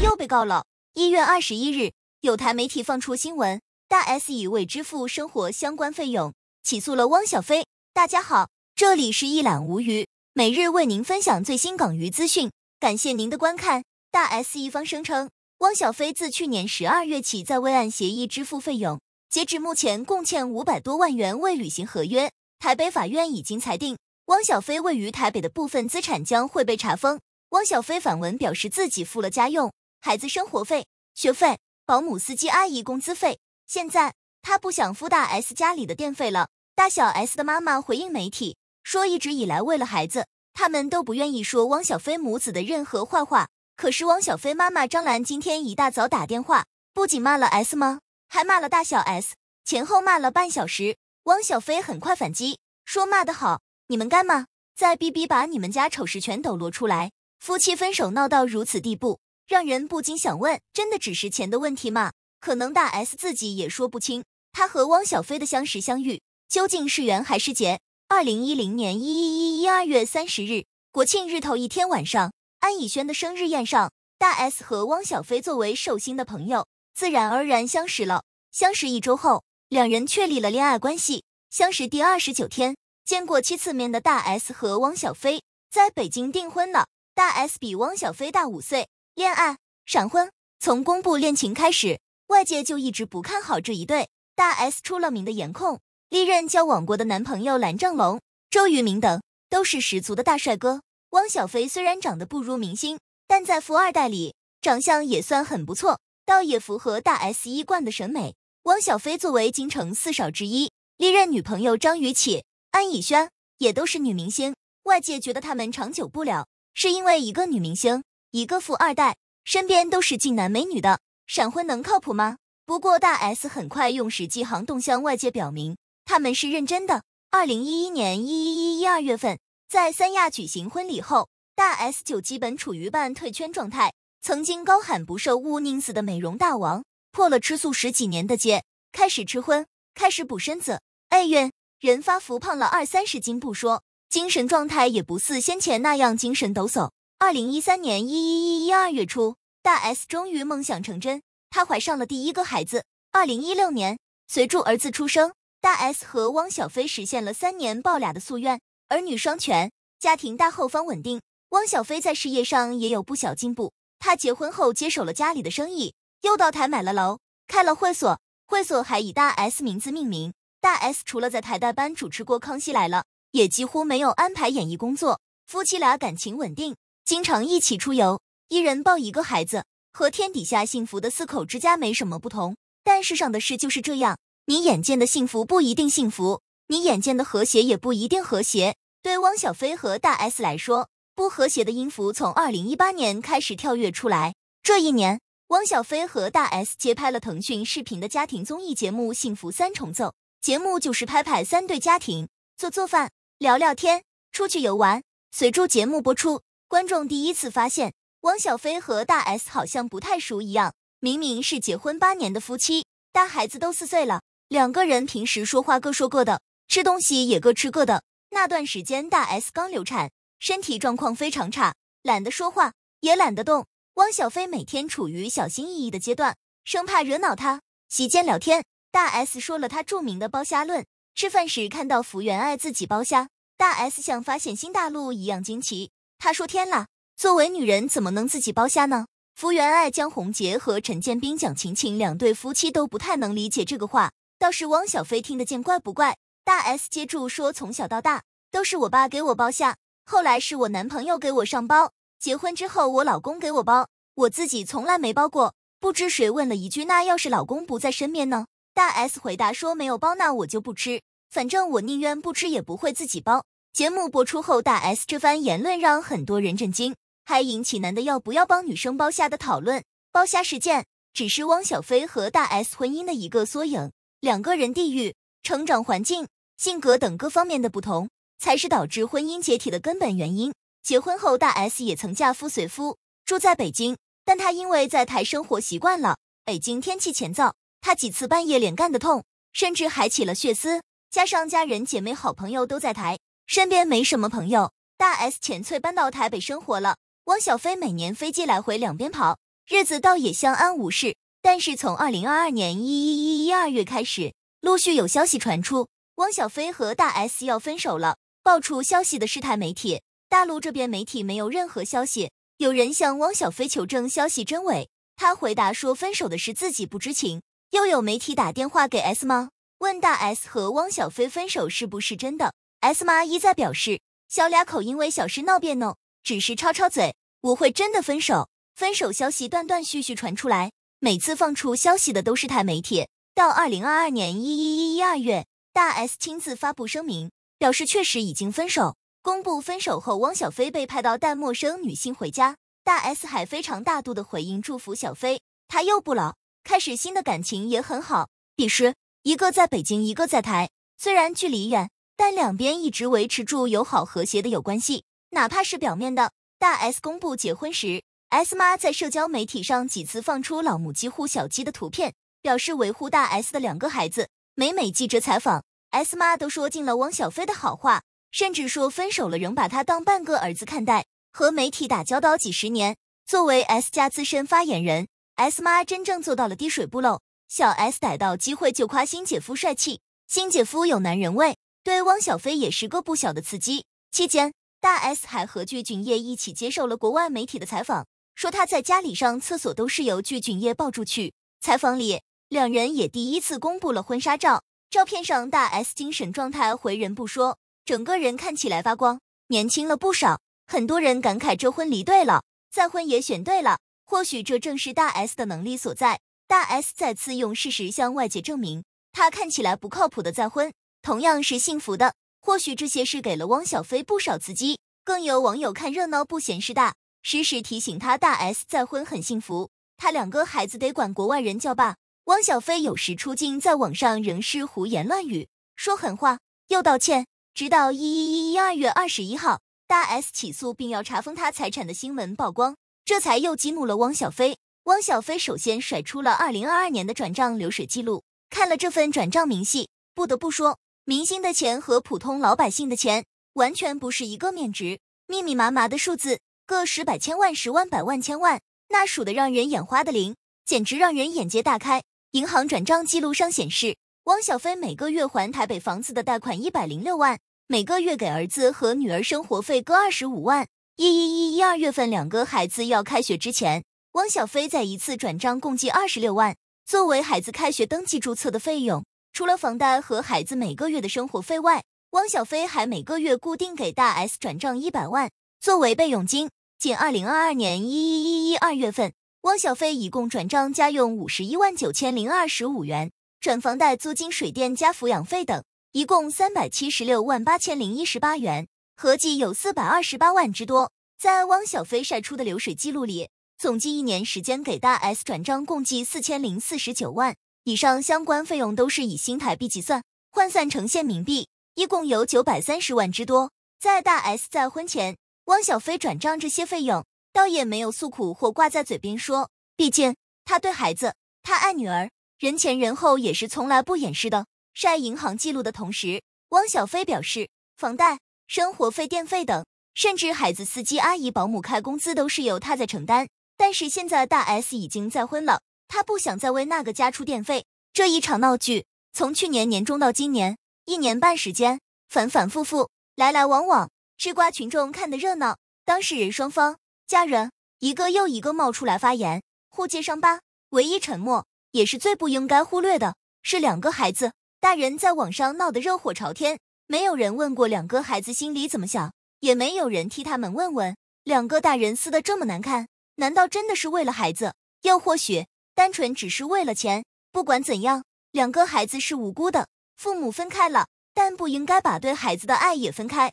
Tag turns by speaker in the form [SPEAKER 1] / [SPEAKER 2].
[SPEAKER 1] 又被告了！一月二十一日，有台媒体放出新闻，大 S 已未支付生活相关费用起诉了汪小菲。大家好，这里是一览无余，每日为您分享最新港娱资讯。感谢您的观看。大 S 一方声称，汪小菲自去年十二月起在未按协议支付费用，截止目前共欠五百多万元未履行合约。台北法院已经裁定，汪小菲位于台北的部分资产将会被查封。汪小菲反文表示自己付了家用。孩子生活费、学费、保姆、司机、阿姨工资费。现在他不想付大 S 家里的电费了。大小 S 的妈妈回应媒体说，一直以来为了孩子，他们都不愿意说汪小菲母子的任何坏话。可是汪小菲妈妈张兰今天一大早打电话，不仅骂了 S 妈，还骂了大小 S，前后骂了半小时。汪小菲很快反击，说骂得好，你们干吗？再逼逼把你们家丑事全抖落出来。夫妻分手闹到如此地步。让人不禁想问：真的只是钱的问题吗？可能大 S 自己也说不清。她和汪小菲的相识相遇，究竟是缘还是劫？二零一零年一一一二月三十日，国庆日头一天晚上，安以轩的生日宴上，大 S 和汪小菲作为寿星的朋友，自然而然相识了。相识一周后，两人确立了恋爱关系。相识第二十九天，见过七次面的大 S 和汪小菲在北京订婚了。大 S 比汪小菲大五岁。恋爱闪婚，从公布恋情开始，外界就一直不看好这一对。大 S 出了名的颜控，历任交往过的男朋友蓝正龙、周渝民等都是十足的大帅哥。汪小菲虽然长得不如明星，但在富二代里长相也算很不错，倒也符合大 S 一贯的审美。汪小菲作为京城四少之一，历任女朋友张雨绮、安以轩也都是女明星，外界觉得他们长久不了，是因为一个女明星。一个富二代身边都是俊男美女的，闪婚能靠谱吗？不过大 S 很快用实际行动向外界表明，他们是认真的。二零一一年一一一一二月份，在三亚举行婚礼后，大 S 就基本处于半退圈状态。曾经高喊不瘦勿宁死的美容大王，破了吃素十几年的戒，开始吃荤，开始补身子。哎呦，人发福胖了二三十斤不说，精神状态也不似先前那样精神抖擞。二零一三年一一一二月初，大 S 终于梦想成真，她怀上了第一个孩子。二零一六年，随助儿子出生，大 S 和汪小菲实现了三年抱俩的夙愿，儿女双全，家庭大后方稳定。汪小菲在事业上也有不小进步，他结婚后接手了家里的生意，又到台买了楼，开了会所，会所还以大 S 名字命名。大 S 除了在台大班主持过《康熙来了》，也几乎没有安排演艺工作。夫妻俩感情稳定。经常一起出游，一人抱一个孩子，和天底下幸福的四口之家没什么不同。但世上的事就是这样，你眼见的幸福不一定幸福，你眼见的和谐也不一定和谐。对汪小菲和大 S 来说，不和谐的音符从2018年开始跳跃出来。这一年，汪小菲和大 S 接拍了腾讯视频的家庭综艺节目《幸福三重奏》，节目就是拍拍三对家庭做做饭、聊聊天、出去游玩。随着节目播出。观众第一次发现，汪小菲和大 S 好像不太熟一样。明明是结婚八年的夫妻，大孩子都四岁了，两个人平时说话各说各的，吃东西也各吃各的。那段时间，大 S 刚流产，身体状况非常差，懒得说话，也懒得动。汪小菲每天处于小心翼翼的阶段，生怕惹恼他。席间聊天，大 S 说了他著名的包虾论。吃饭时看到福原爱自己包虾，大 S 像发现新大陆一样惊奇。他说：“天啦，作为女人怎么能自己剥虾呢？”福原爱、江宏杰和陈建斌、蒋勤勤两对夫妻都不太能理解这个话，倒是汪小菲听得见怪不怪。大 S 接住说：“从小到大都是我爸给我剥虾，后来是我男朋友给我上包，结婚之后我老公给我剥，我自己从来没剥过。”不知谁问了一句：“那要是老公不在身边呢？”大 S 回答说：“没有包，那我就不吃，反正我宁愿不吃也不会自己剥。”节目播出后，大 S 这番言论让很多人震惊，还引起男的要不要帮女生包虾的讨论。包虾事件只是汪小菲和大 S 婚姻的一个缩影，两个人地域、成长环境、性格等各方面的不同，才是导致婚姻解体的根本原因。结婚后，大 S 也曾嫁夫随夫，住在北京，但她因为在台生活习惯了，北京天气前燥，她几次半夜脸干得痛，甚至还起了血丝，加上家人、姐妹、好朋友都在台。身边没什么朋友，大 S 浅翠搬到台北生活了。汪小菲每年飞机来回两边跑，日子倒也相安无事。但是从二零二二年一一一一二月开始，陆续有消息传出，汪小菲和大 S 要分手了。爆出消息的是台媒体，大陆这边媒体没有任何消息。有人向汪小菲求证消息真伪，他回答说分手的是自己不知情。又有媒体打电话给 S 吗？问大 S 和汪小菲分手是不是真的。S 妈一再表示，小俩口因为小事闹别扭，只是吵吵嘴，不会真的分手。分手消息断断续续传出来，每次放出消息的都是台媒体。到二零二二年一一一二月，大 S 亲自发布声明，表示确实已经分手。公布分手后，汪小菲被派到带陌生女星回家，大 S 还非常大度的回应祝福小菲，他又不老，开始新的感情也很好。彼时，一个在北京，一个在台，虽然距离远。但两边一直维持住友好和谐的友关系，哪怕是表面的。大 S 公布结婚时，S 妈在社交媒体上几次放出老母鸡护小鸡的图片，表示维护大 S 的两个孩子。每每记者采访，S 妈都说尽了汪小菲的好话，甚至说分手了仍把他当半个儿子看待。和媒体打交道几十年，作为 S 家资深发言人，S 妈真正做到了滴水不漏。小 S 逮到机会就夸新姐夫帅气，新姐夫有男人味。对汪小菲也是个不小的刺激。期间，大 S 还和具俊晔一起接受了国外媒体的采访，说他在家里上厕所都是由具俊晔抱出去。采访里，两人也第一次公布了婚纱照，照片上大 S 精神状态回人不说，整个人看起来发光，年轻了不少。很多人感慨这婚离对了，再婚也选对了。或许这正是大 S 的能力所在。大 S 再次用事实向外界证明，他看起来不靠谱的再婚。同样是幸福的，或许这些事给了汪小菲不少刺激。更有网友看热闹不嫌事大，时时提醒他大 S 再婚很幸福，他两个孩子得管国外人叫爸。汪小菲有时出镜，在网上仍是胡言乱语，说狠话又道歉，直到一一一二月二十一号，大 S 起诉并要查封他财产的新闻曝光，这才又激怒了汪小菲。汪小菲首先甩出了二零二二年的转账流水记录，看了这份转账明细，不得不说。明星的钱和普通老百姓的钱完全不是一个面值。密密麻麻的数字，个十百千万、十万百万千万，那数的让人眼花的零，简直让人眼界大开。银行转账记录上显示，汪小菲每个月还台北房子的贷款一百零六万，每个月给儿子和女儿生活费各二十五万。一一一一二月份，两个孩子要开学之前，汪小菲在一次转账，共计二十六万，作为孩子开学登记注册的费用。除了房贷和孩子每个月的生活费外，汪小菲还每个月固定给大 S 转账一百万作为备用金。仅二零二二年一一一二月份，汪小菲一共转账家用五十一万九千零二十五元，转房贷、租金、水电、加抚养费等，一共三百七十六万八千零一十八元，合计有四百二十八万之多。在汪小菲晒出的流水记录里，总计一年时间给大 S 转账共计四千零四十九万。以上相关费用都是以新台币计算，换算成现冥币，一共有九百三十万之多。在大 S 再婚前，汪小菲转账这些费用，倒也没有诉苦或挂在嘴边说，毕竟他对孩子，他爱女儿，人前人后也是从来不掩饰的。晒银行记录的同时，汪小菲表示，房贷、生活费、电费等，甚至孩子司机、阿姨、保姆开工资都是由他在承担。但是现在大 S 已经再婚了。他不想再为那个家出电费。这一场闹剧，从去年年中到今年一年半时间，反反复复，来来往往。吃瓜群众看得热闹，当事人双方家人一个又一个冒出来发言，互揭伤疤。唯一沉默，也是最不应该忽略的是两个孩子。大人在网上闹得热火朝天，没有人问过两个孩子心里怎么想，也没有人替他们问问。两个大人撕得这么难看，难道真的是为了孩子？又或许？单纯只是为了钱，不管怎样，两个孩子是无辜的。父母分开了，但不应该把对孩子的爱也分开。